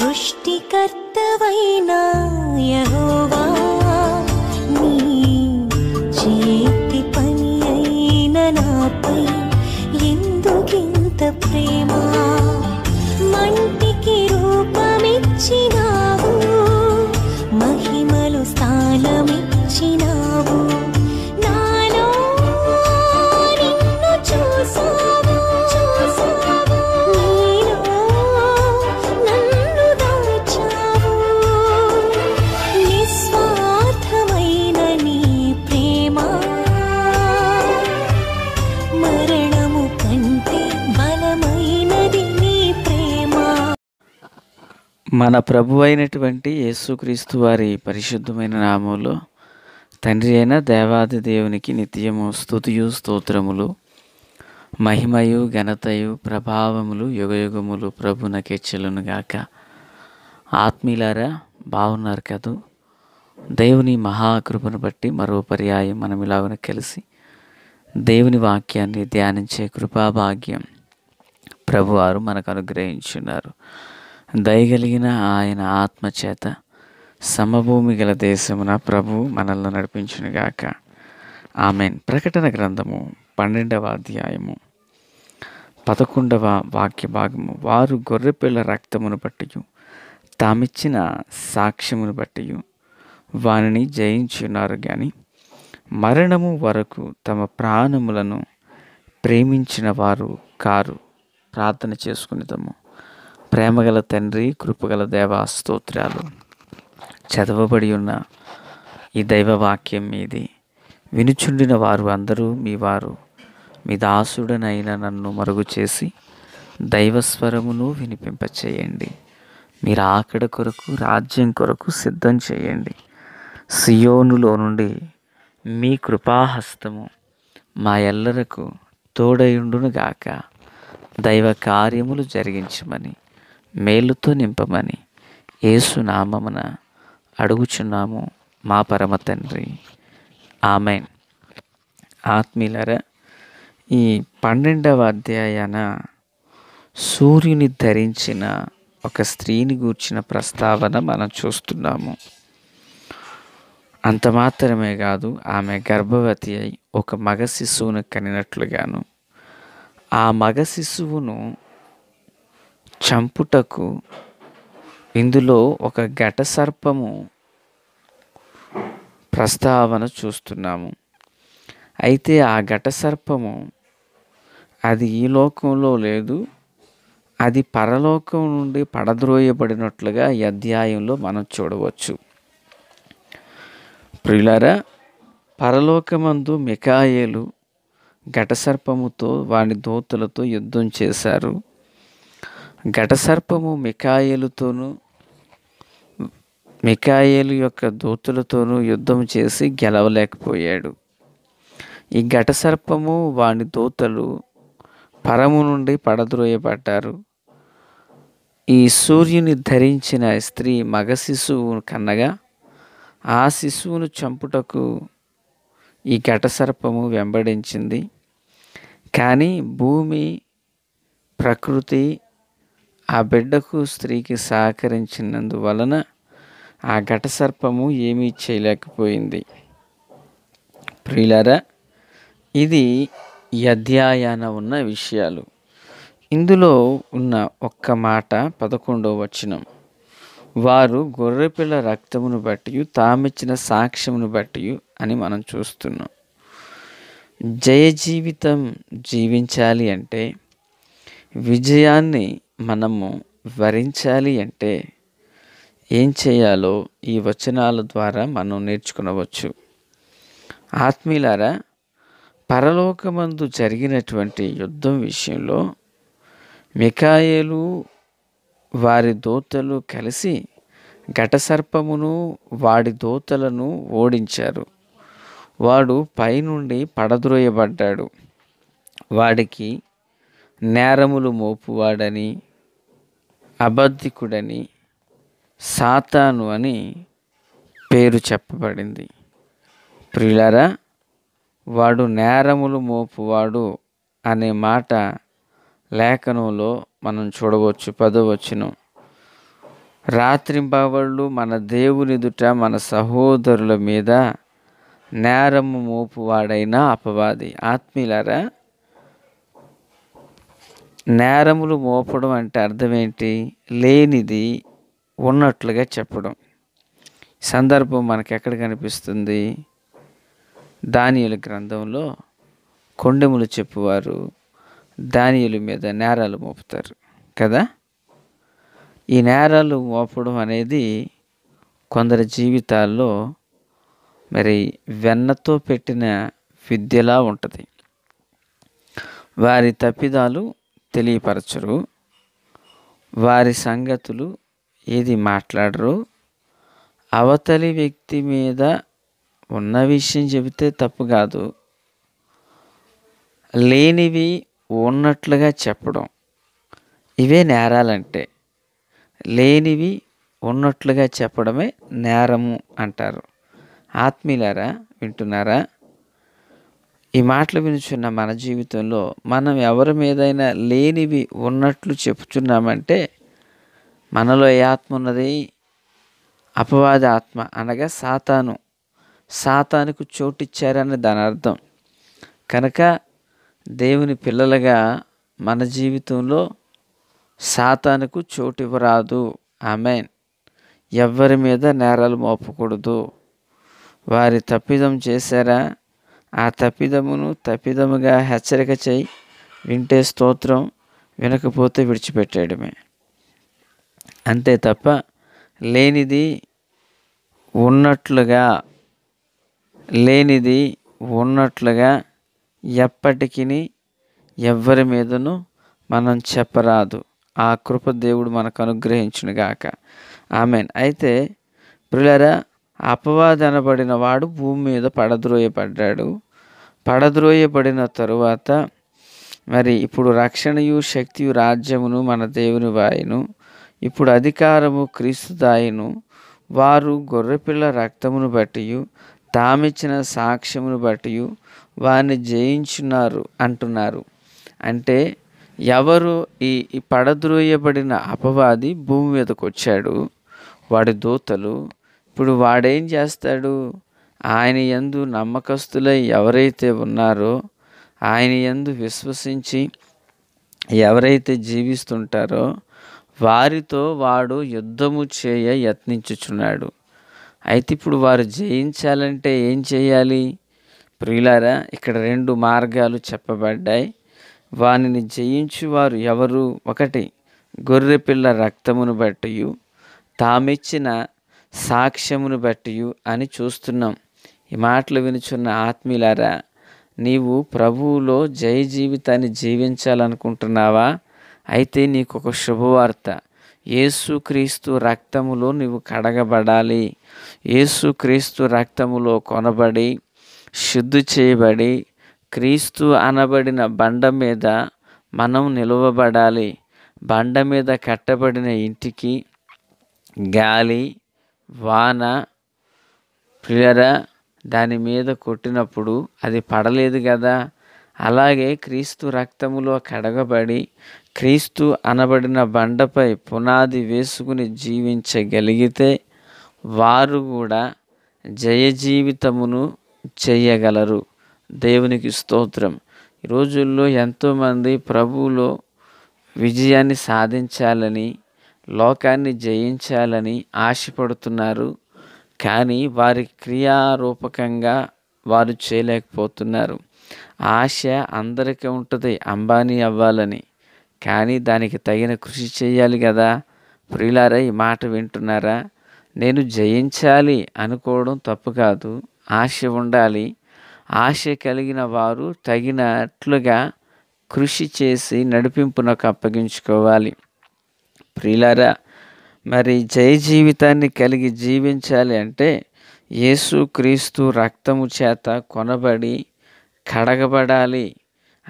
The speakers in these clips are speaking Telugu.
సృష్టికర్తవైనా యహోవా నీ చేతి పని అయిన నాపై ఎందుకింత ప్రేమా మన ప్రభు అయినటువంటి యేసుక్రీస్తు వారి పరిశుద్ధమైన నామంలో తండ్రి అయిన దేవాది దేవునికి నిత్యము స్థుతియు స్తోత్రములు మహిమయు ఘనతయు ప్రభావములు యుగయుగములు ప్రభు నకెచ్చలను గాక ఆత్మీలారా బాగున్నారు కదూ దేవుని మహాకృపను బట్టి మరో పర్యాయం మనం ఇలాగన కలిసి దేవుని వాక్యాన్ని ధ్యానించే కృపాభాగ్యం ప్రభువారు మనకు అనుగ్రహించున్నారు దయగలిగిన ఆయన ఆత్మచేత సమభూమి గల దేశమున ప్రభు మనల్ని నడిపించునుగాక ఆమెన్ ప్రకటన గ్రంథము పన్నెండవ అధ్యాయము పదకొండవ వాక్య భాగము వారు గొర్రెపిల్ల రక్తమును బట్టి తామిచ్చిన సాక్ష్యమును బట్టి వారిని జయించున్నారు కానీ మరణము వరకు తమ ప్రాణములను ప్రేమించిన వారు కారు ప్రార్థన చేసుకునేదము ప్రేమగల తండ్రి కృపగల దేవ స్తోత్రాలు చదవబడి ఉన్న ఈ దైవ వాక్యం మీది వినుచుండిన వారు అందరూ మీ వారు మీ దాసుడనైన నన్ను మరుగు చేసి దైవస్వరమును వినిపింపచేయండి మీరు ఆకడ కొరకు రాజ్యం కొరకు సిద్ధం చేయండి సియోనులో నుండి మీ కృపాహస్తము మా ఎల్లరకు తోడయుండునుగాక దైవ కార్యములు జరిగించమని మేలుతో నింపమని ఏసు నామమున అడుగుచున్నాము మా పరమ తండ్రి ఆమె ఆత్మీయులరా ఈ పన్నెండవ అధ్యాయాన సూర్యుని ధరించిన ఒక స్త్రీని గూర్చిన ప్రస్తావన మనం చూస్తున్నాము అంత మాత్రమే కాదు ఆమె గర్భవతి అయి ఒక మగ శిశువును కనినట్లుగాను ఆ మగ శిశువును చంపుటకు ఇందులో ఒక ఘట సర్పము ప్రస్తావన చూస్తున్నాము అయితే ఆ ఘట సర్పము అది ఈ లోకంలో లేదు అది పరలోకం నుండి పడద్రోయబడినట్లుగా ఈ అధ్యాయంలో మనం చూడవచ్చు ప్రియులారా పరలోకమందు మికాయేలు ఘటసర్పముతో వాని దోతులతో యుద్ధం చేశారు ఘటసర్పము మికాయేలుతోనూ మికాయలు యొక్క దూతులతోనూ యుద్ధం చేసి గెలవలేకపోయాడు ఈ ఘటసర్పము వాని దూతలు పరము నుండి పడద్రోయబడ్డారు ఈ సూర్యుని ధరించిన స్త్రీ మగ శిశువు కన్నగా ఆ శిశువును చంపుటకు ఈ ఘటసర్పము వెంబడించింది కానీ భూమి ప్రకృతి ఆ బిడ్డకు స్త్రీకి సహకరించినందువలన ఆ ఘటసర్పము ఏమీ చేయలేకపోయింది ప్రియులరా ఇది అధ్యాయాన ఉన్న విషయాలు ఇందులో ఉన్న ఒక్క మాట పదకొండవ వచనం వారు గొర్రెపిల్ల రక్తమును బట్టి తామిచ్చిన సాక్ష్యమును బట్టి అని మనం చూస్తున్నాం జయ జీవితం జీవించాలి అంటే విజయాన్ని మనము వరించాలి అంటే ఏం చేయాలో ఈ వచనాల ద్వారా మనం నేర్చుకునవచ్చు ఆత్మీయులారా పరలోకమందు జరిగినటువంటి యుద్ధం విషయంలో మికాయేలు వారి దోతలు కలిసి ఘటసర్పమును వాడి దోతలను ఓడించారు వాడు పైనుండి పడద్రోయబడ్డాడు వాడికి నేరములు మోపువాడని అబద్ధికుడని సాతాను అని పేరు చెప్పబడింది ప్రియులారా వాడు నేరములు మోపువాడు అనే మాట లేఖనంలో మనం చూడవచ్చు పదవచ్చును రాత్రింబవళ్ళు మన దేవునిదుట మన సహోదరుల మీద నేరము మోపువాడైన అపవాది ఆత్మీయులారా నేరములు మోపడం అంటే అర్థం ఏంటి లేనిది ఉన్నట్లుగా చెప్పడం సందర్భం మనకు ఎక్కడ కనిపిస్తుంది దానియుల గ్రంథంలో కొండెములు చెప్పువారు దానియుల మీద నేరాలు మోపుతారు కదా ఈ నేరాలు మోపడం అనేది కొందరి జీవితాల్లో మరి వెన్నతో పెట్టిన విద్యలా ఉంటుంది వారి తప్పిదాలు తెలియపరచరు వారి సంగతులు ఏది మాట్లాడరు అవతలి వ్యక్తి మీద ఉన్న విషయం చెబితే తప్పు కాదు లేనివి ఉన్నట్లుగా చెప్పడం ఇవే నేరాలంటే లేనివి ఉన్నట్లుగా చెప్పడమే నేరము అంటారు ఆత్మీయులారా వింటున్నారా ఈ మాటలు వినుచున్న మన జీవితంలో మనం ఎవరి మీదైనా లేనివి ఉన్నట్లు చెప్తున్నామంటే మనలో ఏ ఆత్మ ఉన్నది అపవాద ఆత్మ అనగా సాతాను సాతానికి చోటిచ్చారని దాని అర్థం కనుక దేవుని పిల్లలుగా మన జీవితంలో సాతానుకు చోటు ఇవ్వరాదు ఆమెన్ ఎవరి మీద నేరాలు మోపకూడదు వారి తప్పిదం చేశారా ఆ తప్పిదమును తప్పిదముగా హెచ్చరిక చేయి వింటే స్తోత్రం వినకపోతే విడిచిపెట్టేయడమే అంతే తప్ప లేనిది ఉన్నట్లుగా లేనిది ఉన్నట్లుగా ఎప్పటికీ ఎవ్వరి మీదను మనం చెప్పరాదు ఆ కృప దేవుడు మనకు అనుగ్రహించునుగాక ఆమెన్ అయితే పిల్లరా అపవాదనబడిన వాడు భూమి మీద పడద్రోయపడ్డాడు పడద్రోయబడిన తరువాత మరి ఇప్పుడు రక్షణయు శక్తియు రాజ్యమును మన దేవుని వాయును ఇప్పుడు అధికారము క్రీస్తుదాయును వారు గొర్రెపిల్ల రక్తమును బట్టి తామిచ్చిన సాక్ష్యమును బట్టి వారిని జయించున్నారు అంటున్నారు అంటే ఎవరు ఈ పడద్రోయబడిన అపవాది భూమి మీదకు వచ్చాడు వాడి దూతలు ఇప్పుడు వాడేం చేస్తాడు ఆయన యందు నమ్మకస్తులై ఎవరైతే ఉన్నారో ఆయన యందు విశ్వసించి ఎవరైతే జీవిస్తుంటారో వారితో వాడు యుద్ధము చేయ యత్నించుచున్నాడు అయితే ఇప్పుడు వారు జయించాలంటే ఏం చేయాలి ప్రియులారా ఇక్కడ రెండు మార్గాలు చెప్పబడ్డాయి వానిని జయించు వారు ఎవరు ఒకటి గొర్రెపిల్ల రక్తమును బట్టి తామిచ్చిన సాక్ష్యమును బట్టి అని చూస్తున్నాం ఈ మాటలు వినుచున్న ఆత్మీయులారా నీవు ప్రభువులో జయ జీవితాన్ని జీవించాలనుకుంటున్నావా అయితే నీకు ఒక శుభవార్త ఏసుక్రీస్తు రక్తములో నీవు కడగబడాలి ఏసుక్రీస్తు రక్తములో కొనబడి శుద్ధి చేయబడి క్రీస్తు అనబడిన బండ మీద మనం నిలువబడాలి బండ మీద కట్టబడిన ఇంటికి గాలి వాన పిల్లర దాని మీద కొట్టినప్పుడు అది పడలేదు కదా అలాగే క్రీస్తు రక్తములో కడగబడి క్రీస్తు అనబడిన బండపై పునాది వేసుకుని జీవించగలిగితే వారు కూడా జయ జీవితమును చేయగలరు దేవునికి స్తోత్రం ఈ రోజుల్లో ఎంతోమంది ప్రభువులో విజయాన్ని సాధించాలని లోకాన్ని జయించాలని ఆశపడుతున్నారు కానీ వారి క్రియారూపకంగా వారు చేయలేకపోతున్నారు ఆశ అందరికీ ఉంటుంది అంబానీ అవ్వాలని కానీ దానికి తగిన కృషి చేయాలి కదా ప్రియులారా ఈ మాట వింటున్నారా నేను జయించాలి అనుకోవడం తప్పు కాదు ఆశ ఉండాలి ఆశ కలిగిన వారు తగినట్లుగా కృషి చేసి నడిపింపునకు అప్పగించుకోవాలి ప్రియులారా మరి జయ జీవితాన్ని కలిగి జీవించాలి అంటే క్రీస్తు రక్తము చేత కొనబడి కడగబడాలి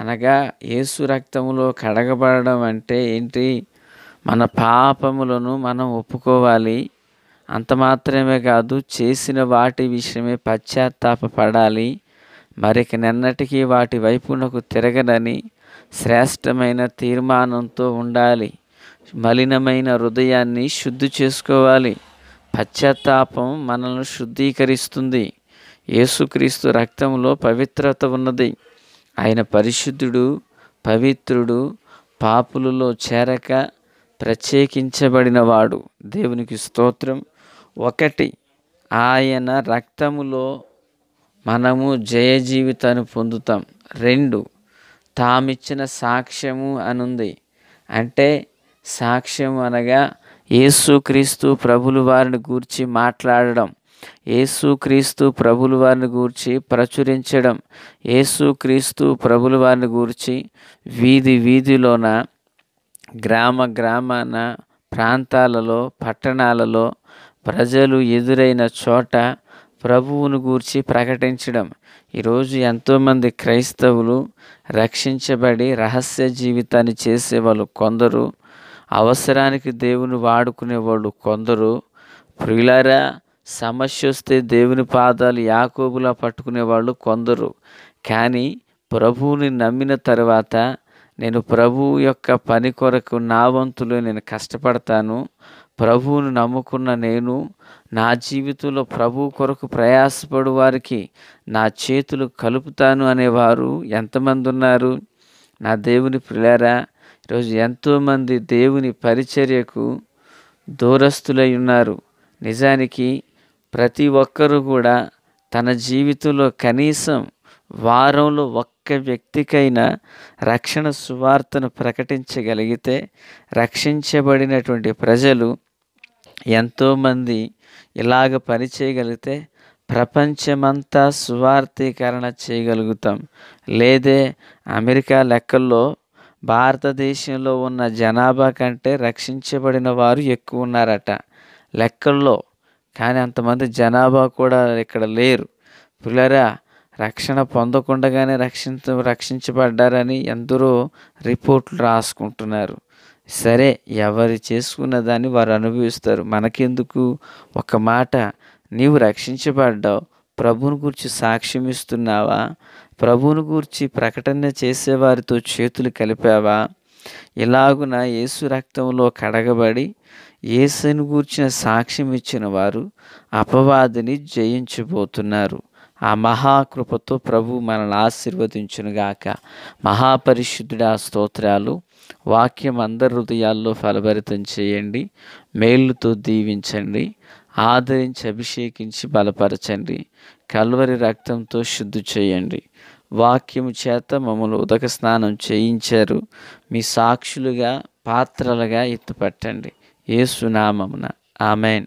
అనగా యేసు రక్తములో కడగబడడం అంటే ఏంటి మన పాపములను మనం ఒప్పుకోవాలి అంత మాత్రమే కాదు చేసిన వాటి విషయమే పశ్చాత్తాపడాలి మరిక నిన్నటికీ వాటి వైపునకు తిరగనని శ్రేష్టమైన తీర్మానంతో ఉండాలి మలినమైన హృదయాన్ని శుద్ధి చేసుకోవాలి పశ్చాత్తాపం మనల్ని శుద్ధీకరిస్తుంది యేసుక్రీస్తు రక్తంలో పవిత్రత ఉన్నది ఆయన పరిశుద్ధుడు పవిత్రుడు పాపులలో చేరక ప్రత్యేకించబడినవాడు దేవునికి స్తోత్రం ఒకటి ఆయన రక్తములో మనము జయ జీవితాన్ని పొందుతాం రెండు తామిచ్చిన సాక్ష్యము అనుంది అంటే సాక్ష్యం అనగా యేసుక్రీస్తు ప్రభులు వారిని గూర్చి మాట్లాడడం యేసుక్రీస్తు ప్రభులు వారిని గూర్చి ప్రచురించడం యేసుక్రీస్తు ప్రభులు వారిని గూర్చి వీధి వీధిలోన గ్రామ గ్రామాన ప్రాంతాలలో పట్టణాలలో ప్రజలు ఎదురైన చోట ప్రభువును గూర్చి ప్రకటించడం ఈరోజు ఎంతోమంది క్రైస్తవులు రక్షించబడి రహస్య జీవితాన్ని చేసేవాళ్ళు కొందరు అవసరానికి దేవుని వాడుకునేవాడు కొందరు ప్రియులారా సమస్య వస్తే దేవుని పాదాలు యాకోబులా పట్టుకునేవాళ్ళు కొందరు కానీ ప్రభువుని నమ్మిన తర్వాత నేను ప్రభువు యొక్క పని కొరకు నా వంతులో నేను కష్టపడతాను ప్రభువును నమ్ముకున్న నేను నా జీవితంలో ప్రభు కొరకు ప్రయాసపడు వారికి నా చేతులు కలుపుతాను అనేవారు ఎంతమంది ఉన్నారు నా దేవుని పిల్లారా ఈరోజు ఎంతోమంది దేవుని పరిచర్యకు దూరస్తులై ఉన్నారు నిజానికి ప్రతి ఒక్కరూ కూడా తన జీవితంలో కనీసం వారంలో ఒక్క వ్యక్తికైనా రక్షణ సువార్తను ప్రకటించగలిగితే రక్షించబడినటువంటి ప్రజలు ఎంతోమంది ఇలాగ పని చేయగలిగితే ప్రపంచమంతా సువార్థీకరణ చేయగలుగుతాం లేదే అమెరికా లెక్కల్లో భారతదేశంలో ఉన్న జనాభా కంటే రక్షించబడిన వారు ఎక్కువ ఉన్నారట లెక్కల్లో కానీ అంతమంది జనాభా కూడా ఇక్కడ లేరు పిల్లరా రక్షణ పొందకుండానే రక్షించ రక్షించబడ్డారని ఎందరో రిపోర్ట్లు రాసుకుంటున్నారు సరే ఎవరు చేసుకున్న దాన్ని వారు అనుభవిస్తారు మనకెందుకు ఒక మాట నీవు రక్షించబడ్డావు ప్రభువుని గూర్చి సాక్ష్యం ఇస్తున్నావా ప్రభువును గూర్చి ప్రకటన చేసేవారితో చేతులు కలిపావా ఇలాగున యేసు రక్తంలో కడగబడి యేసుని గూర్చిన సాక్ష్యం ఇచ్చిన వారు అపవాదిని జయించబోతున్నారు ఆ మహాకృపతో ప్రభు మనల్ని ఆశీర్వదించునుగాక ఆ స్తోత్రాలు వాక్యం అందరి హృదయాల్లో ఫలభరితం చేయండి మేలుతో దీవించండి ఆదరించి అభిషేకించి బలపరచండి కల్వరి రక్తంతో శుద్ధి చేయండి వాక్యము చేత మమ్మల్ని ఉదక స్నానం చేయించారు మీ సాక్షులుగా పాత్రలుగా ఎత్తుపట్టండి సునామమున ఆమెన్